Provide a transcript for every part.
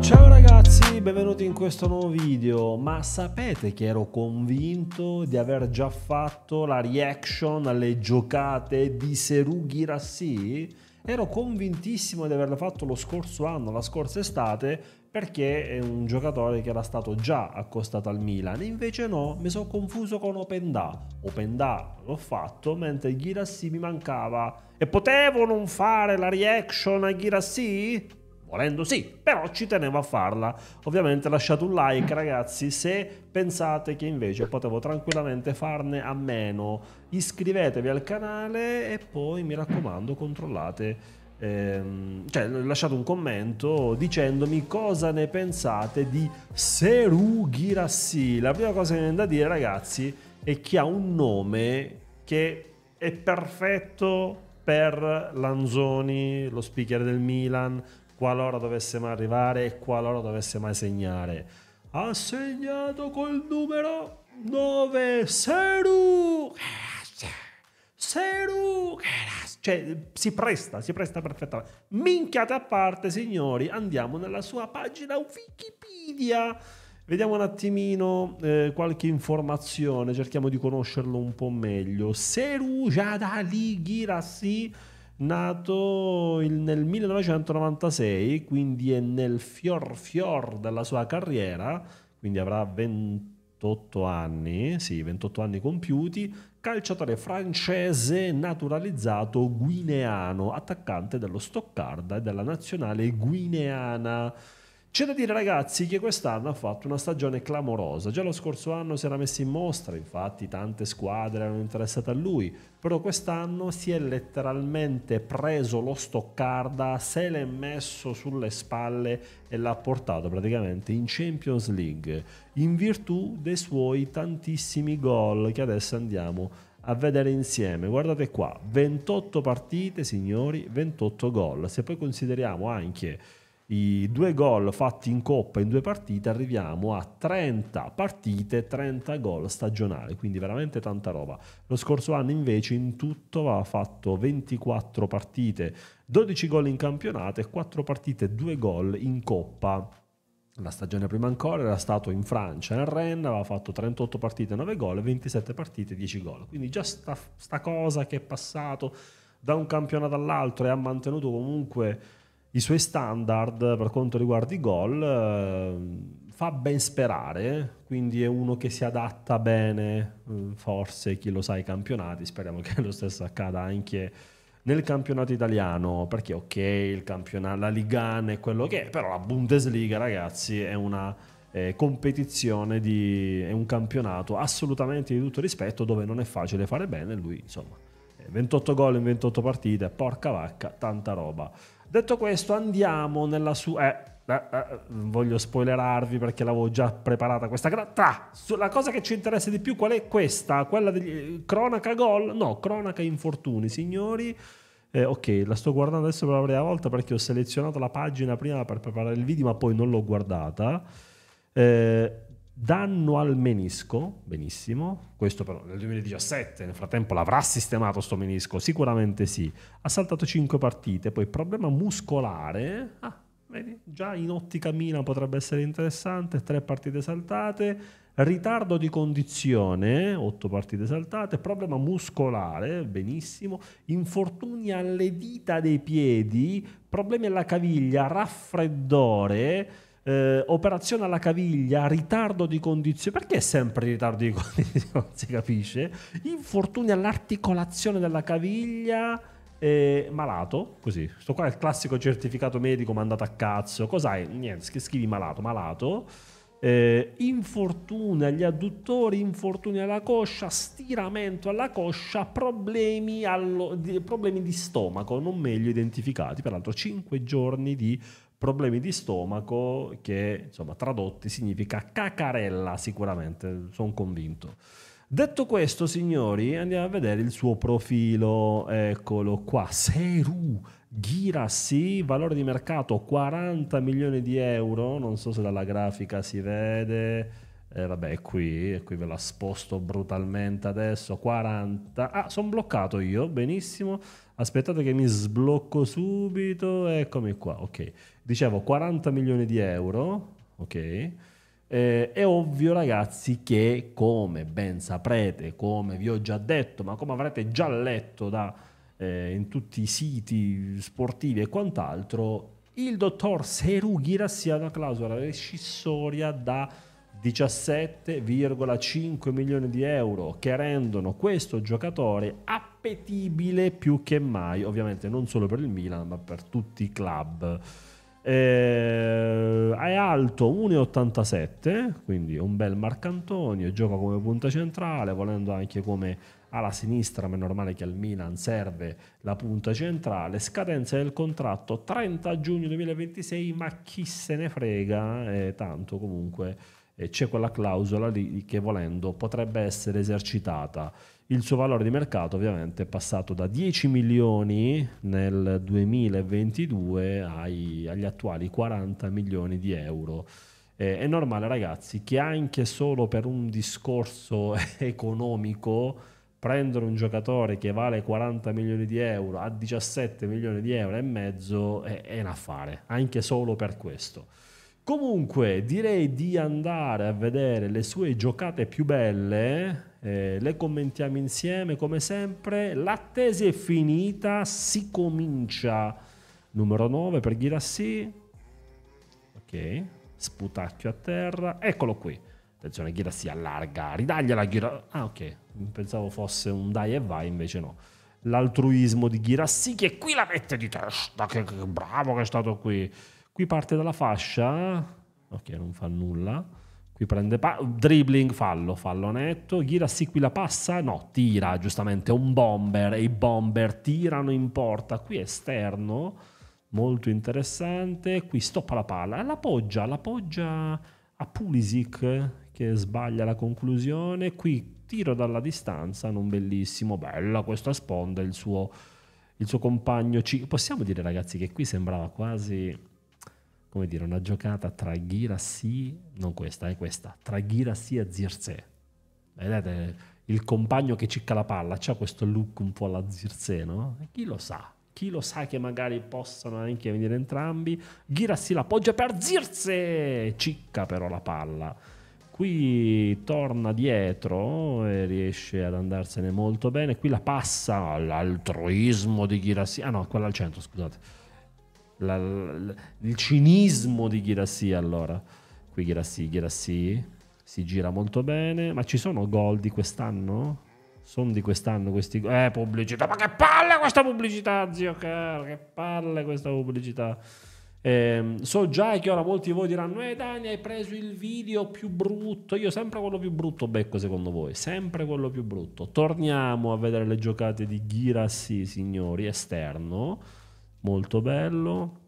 Ciao ragazzi, benvenuti in questo nuovo video. Ma sapete che ero convinto di aver già fatto la reaction alle giocate di Seru Girassi? Ero convintissimo di averlo fatto lo scorso anno, la scorsa estate, perché è un giocatore che era stato già accostato al Milan. Invece no, mi sono confuso con Openda. Openda l'ho fatto, mentre Girassi mi mancava. E potevo non fare la reaction a Girassi? volendo sì, però ci tenevo a farla. Ovviamente lasciate un like ragazzi se pensate che invece potevo tranquillamente farne a meno. Iscrivetevi al canale e poi mi raccomando controllate Ehm, cioè, lasciate un commento dicendomi cosa ne pensate di Seru Girassi. La prima cosa che viene da dire, ragazzi, è che ha un nome che è perfetto per Lanzoni, lo speaker del Milan, qualora dovesse mai arrivare e qualora dovesse mai segnare. Ha segnato col numero 9 Seru. Seru, cioè si presta, si presta perfettamente. Minchiate a parte, signori, andiamo nella sua pagina Wikipedia. Vediamo un attimino eh, qualche informazione, cerchiamo di conoscerlo un po' meglio. Seru Jadali Girassi nato il, nel 1996, quindi è nel fior fior della sua carriera, quindi avrà 28 anni, sì, 28 anni compiuti, calciatore francese naturalizzato guineano, attaccante dello Stoccarda e della nazionale guineana. C'è da dire ragazzi che quest'anno ha fatto una stagione clamorosa, già lo scorso anno si era messo in mostra, infatti tante squadre erano interessate a lui, però quest'anno si è letteralmente preso lo stoccarda, se l'è messo sulle spalle e l'ha portato praticamente in Champions League, in virtù dei suoi tantissimi gol che adesso andiamo a a vedere insieme. Guardate qua, 28 partite, signori, 28 gol. Se poi consideriamo anche i due gol fatti in coppa in due partite arriviamo a 30 partite 30 gol stagionali quindi veramente tanta roba lo scorso anno invece in tutto aveva fatto 24 partite 12 gol in campionato e 4 partite 2 gol in coppa la stagione prima ancora era stato in Francia, nel Rennes, aveva fatto 38 partite, 9 gol, 27 partite, 10 gol. Quindi già sta, sta cosa che è passato da un campionato all'altro e ha mantenuto comunque i suoi standard per quanto riguarda i gol eh, fa ben sperare, quindi è uno che si adatta bene, mm, forse chi lo sa ai campionati, speriamo che lo stesso accada anche nel campionato italiano, perché ok, il campionato, la Ligane è quello che è, però la Bundesliga ragazzi è una eh, competizione, di, è un campionato assolutamente di tutto rispetto dove non è facile fare bene, lui insomma 28 eh, gol in 28 partite, porca vacca, tanta roba. Detto questo, andiamo nella sua. Eh, eh, eh, voglio spoilerarvi perché l'avevo già preparata questa tra la cosa che ci interessa di più qual è questa quella di cronaca gol no cronaca infortuni signori eh, ok, la sto guardando adesso per la prima volta perché ho selezionato la pagina prima per preparare il video, ma poi non l'ho guardata. Eh, danno al menisco, benissimo, questo però nel 2017, nel frattempo l'avrà sistemato sto menisco, sicuramente sì, ha saltato 5 partite, poi problema muscolare, ah, vedi, già in ottica Mina potrebbe essere interessante, 3 partite saltate, ritardo di condizione, 8 partite saltate, problema muscolare, benissimo, infortuni alle dita dei piedi, problemi alla caviglia, raffreddore, eh, operazione alla caviglia, ritardo di condizione, perché è sempre ritardo di condizione, non si capisce, infortuni all'articolazione della caviglia, eh, malato, così, sto qua è il classico certificato medico mandato a cazzo, cos'hai? Niente, scrivi malato, malato, eh, infortuni agli adduttori, infortuni alla coscia, stiramento alla coscia, problemi, allo, di, problemi di stomaco non meglio identificati, peraltro 5 giorni di problemi di stomaco che insomma tradotti significa cacarella sicuramente, sono convinto. Detto questo, signori, andiamo a vedere il suo profilo. Eccolo qua, Seru Ghirassi, valore di mercato 40 milioni di euro, non so se dalla grafica si vede eh, vabbè qui, qui ve la sposto brutalmente adesso, 40, ah sono bloccato io, benissimo, aspettate che mi sblocco subito, eccomi qua, ok, dicevo 40 milioni di euro, ok, eh, è ovvio ragazzi che come ben saprete, come vi ho già detto, ma come avrete già letto da, eh, in tutti i siti sportivi e quant'altro, il dottor Seru Ghirassi ha una clausola rescissoria da 17,5 milioni di euro che rendono questo giocatore appetibile più che mai, ovviamente non solo per il Milan ma per tutti i club. Eh, è alto 1,87, quindi un bel Marcantonio, gioca come punta centrale, volendo anche come alla sinistra, ma è normale che al Milan serve la punta centrale. Scadenza del contratto 30 giugno 2026, ma chi se ne frega, eh, tanto comunque c'è quella clausola lì che volendo potrebbe essere esercitata. Il suo valore di mercato ovviamente è passato da 10 milioni nel 2022 ai, agli attuali 40 milioni di euro. Eh, è normale ragazzi che anche solo per un discorso economico prendere un giocatore che vale 40 milioni di euro a 17 milioni di euro e mezzo è, è un affare, anche solo per questo. Comunque direi di andare a vedere le sue giocate più belle, eh, le commentiamo insieme come sempre. L'attesa è finita, si comincia. Numero 9 per Ghirassi. Ok, sputacchio a terra. Eccolo qui. Attenzione, Ghirassi allarga, ridagliela Ghirassi. Ah ok, pensavo fosse un dai e vai, invece no. L'altruismo di Ghirassi che qui la mette di testa, che, che bravo che è stato qui qui parte dalla fascia, ok non fa nulla, qui prende pa- dribbling, fallo, fallo netto, Ghira sì qui la passa, no tira giustamente, è un bomber e i bomber tirano in porta, qui esterno, molto interessante, qui stoppa la palla, la poggia, a Pulisic che sbaglia la conclusione, qui tiro dalla distanza, non bellissimo, bella questa sponda, il suo, il suo compagno, ci... possiamo dire ragazzi che qui sembrava quasi come dire, una giocata tra Ghirassi, non questa, è questa, tra Ghirassi e Zirze. Vedete, il compagno che cicca la palla ha questo look un po' alla Zirze, no? E chi lo sa? Chi lo sa che magari possano anche venire entrambi? Ghirassi l'appoggia per Zirze! Cicca però la palla. Qui torna dietro e riesce ad andarsene molto bene. Qui la passa all'altruismo di Ghirassi. Ah no, quella al centro, scusate la, la, il cinismo di Ghirassi allora. Qui Ghirassi, Ghirassi si gira molto bene, ma ci sono gol di quest'anno? Sono di quest'anno questi gol. Eh, pubblicità, ma che palle questa pubblicità, zio caro, che palle questa pubblicità. Eh, so già che ora molti di voi diranno: Eh, Dani, hai preso il video più brutto. Io sempre quello più brutto becco, secondo voi. Sempre quello più brutto. Torniamo a vedere le giocate di Ghirassi, signori, esterno molto bello.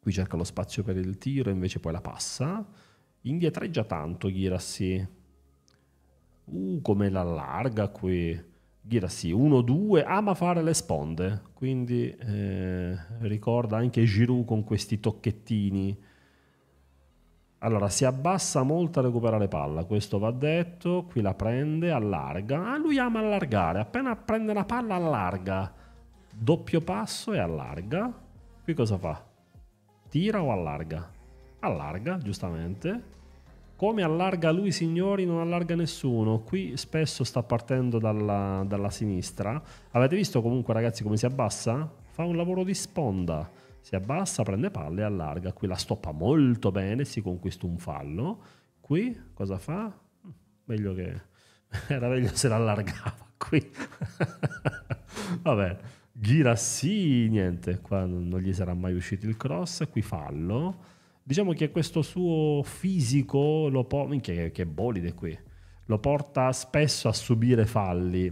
Qui cerca lo spazio per il tiro, invece poi la passa. Indietreggia tanto Girassi. Uh, come la larga qui. Girassi 1-2, ama fare le sponde, quindi eh, ricorda anche Giroud con questi tocchettini. Allora, si abbassa molto a recuperare palla, questo va detto, qui la prende, allarga. Ah, lui ama allargare, appena prende la palla allarga doppio passo e allarga. Qui cosa fa? Tira o allarga? Allarga, giustamente. Come allarga lui, signori, non allarga nessuno. Qui spesso sta partendo dalla, dalla sinistra. Avete visto comunque, ragazzi, come si abbassa? Fa un lavoro di sponda. Si abbassa, prende palle e allarga. Qui la stoppa molto bene, si conquista un fallo. Qui cosa fa? Meglio che... Era meglio se l'allargava qui. Vabbè gira sì, niente, qua non gli sarà mai uscito il cross, qui fallo. Diciamo che questo suo fisico lo po- minchia, che, bolide qui. Lo porta spesso a subire falli.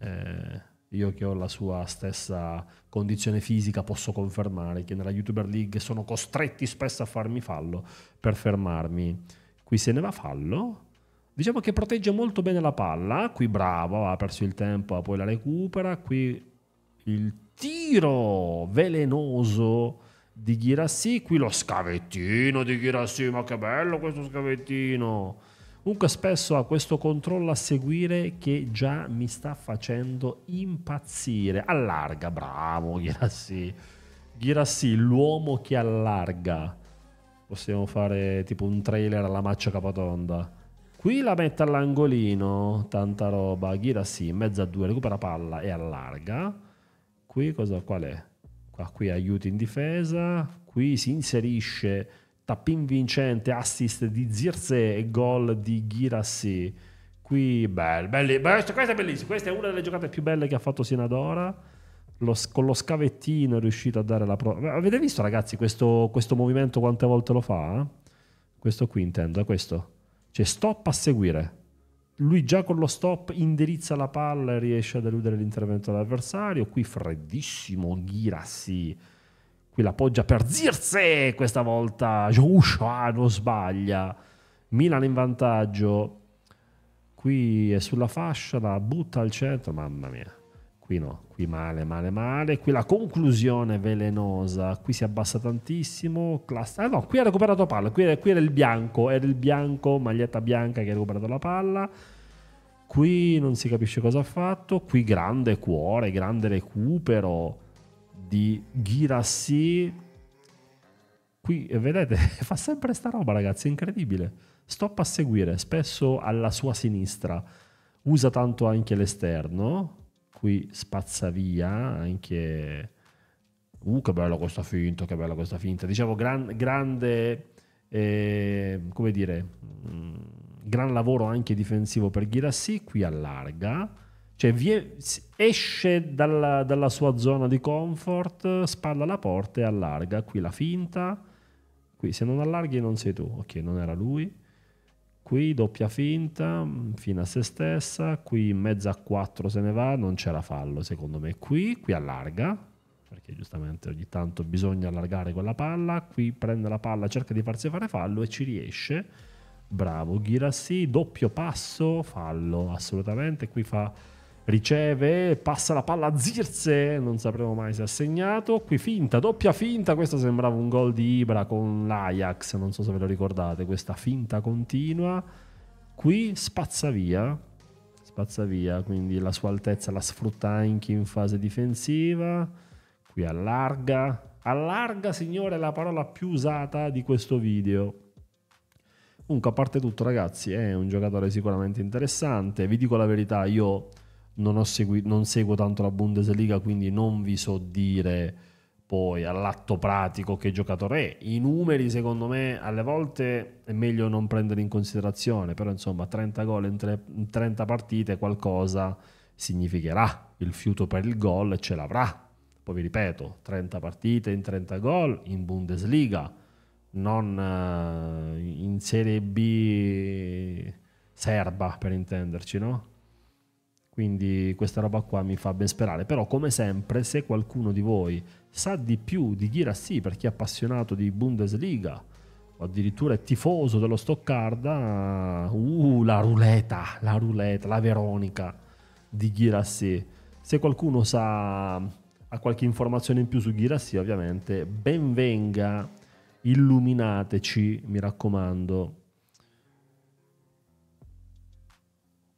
Eh, io che ho la sua stessa condizione fisica posso confermare che nella YouTuber League sono costretti spesso a farmi fallo per fermarmi. Qui se ne va fallo. Diciamo che protegge molto bene la palla. Qui bravo, ha perso il tempo, poi la recupera. Qui il tiro velenoso di Ghirassi, qui lo scavettino di Ghirassi, ma che bello questo scavettino. Comunque spesso ha questo controllo a seguire che già mi sta facendo impazzire. Allarga, bravo Ghirassi. Ghirassi, l'uomo che allarga. Possiamo fare tipo un trailer alla maccia capatonda. Qui la mette all'angolino, tanta roba. Ghirassi, in mezzo a due, recupera palla e allarga qui cosa, qual è? Qua, qui aiuti in difesa, qui si inserisce tappin vincente, assist di Zirze e gol di Ghirassi. Qui, bel, belli, questa è bellissima, questa è una delle giocate più belle che ha fatto sino ad ora. Lo, con lo scavettino è riuscito a dare la prova. Avete visto ragazzi questo, questo, movimento quante volte lo fa? Eh? Questo qui intendo, è questo. Cioè stop a seguire lui già con lo stop indirizza la palla e riesce a deludere l'intervento dell'avversario. Qui freddissimo Ghirassi. Qui l'appoggia per Zirze. Questa volta Joshua non sbaglia. Milan in vantaggio. Qui è sulla fascia, la butta al centro. Mamma mia qui no, qui male, male, male. Qui la conclusione velenosa, qui si abbassa tantissimo. Class- ah no, qui ha recuperato palla, qui era, qui era il bianco, era il bianco, maglietta bianca che ha recuperato la palla qui non si capisce cosa ha fatto, qui grande cuore, grande recupero di Ghirassi. Qui vedete, fa sempre sta roba ragazzi, è incredibile. Stop a seguire, spesso alla sua sinistra, usa tanto anche l'esterno, cui spazza via anche... Uh, che bello questo finto, che bello questa finta. Dicevo, gran, grande, eh, come dire, mm, gran lavoro anche difensivo per Ghirassi, qui allarga, cioè vie, esce dalla, dalla, sua zona di comfort, spalla la porta e allarga, qui la finta, qui se non allarghi non sei tu, ok, non era lui, qui doppia finta mm, fino a se stessa, qui in mezzo a 4 se ne va, non c'era fallo secondo me, qui, qui allarga perché giustamente ogni tanto bisogna allargare quella palla, qui prende la palla, cerca di farsi fare fallo e ci riesce, bravo Ghirassi, doppio passo, fallo assolutamente, qui fa riceve, passa la palla a Zirze, non sapremo mai se ha segnato, qui finta, doppia finta, questo sembrava un gol di Ibra con l'Ajax, non so se ve lo ricordate, questa finta continua, qui spazza via, spazza via, quindi la sua altezza la sfrutta anche in fase difensiva, qui allarga, allarga signore è la parola più usata di questo video, Comunque, a parte tutto, ragazzi, è un giocatore sicuramente interessante. Vi dico la verità, io non, segui, non seguo tanto la Bundesliga, quindi non vi so dire poi all'atto pratico che giocatore è. I numeri, secondo me, alle volte è meglio non prendere in considerazione, però insomma 30 gol in, tre, in 30 partite qualcosa significherà. Il fiuto per il gol ce l'avrà. Poi vi ripeto, 30 partite in 30 gol in Bundesliga, non eh, in Serie B serba per intenderci, no? Quindi questa roba qua mi fa ben sperare. Però come sempre, se qualcuno di voi sa di più di Ghira ah, per chi è appassionato di Bundesliga o addirittura è tifoso dello Stoccarda, uh, la ruleta, la ruleta, la Veronica di Ghira Se qualcuno sa, ha qualche informazione in più su Ghira ovviamente, ben venga, illuminateci, mi raccomando.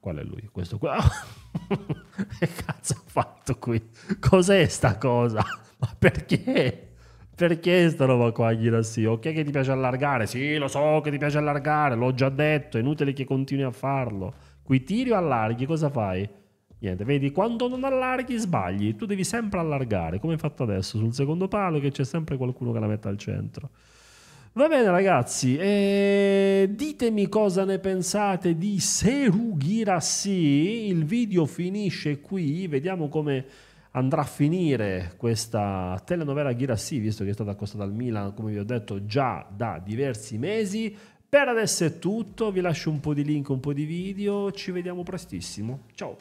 Qual è lui? Questo qua. che cazzo ho fatto qui? Cos'è sta cosa? Ma perché? Perché sta roba qua, Girassi? Ok che ti piace allargare? Sì, lo so che ti piace allargare, l'ho già detto, è inutile che continui a farlo. Qui tiri o allarghi, cosa fai? Niente, vedi, quando non allarghi sbagli, tu devi sempre allargare, come hai fatto adesso sul secondo palo che c'è sempre qualcuno che la mette al centro. Va bene ragazzi, eh, ditemi cosa ne pensate di Serughirassi, il video finisce qui, vediamo come andrà a finire questa telenovela Ghirassi, visto che è stata accostata al Milan, come vi ho detto, già da diversi mesi. Per adesso è tutto, vi lascio un po' di link, un po' di video, ci vediamo prestissimo, ciao!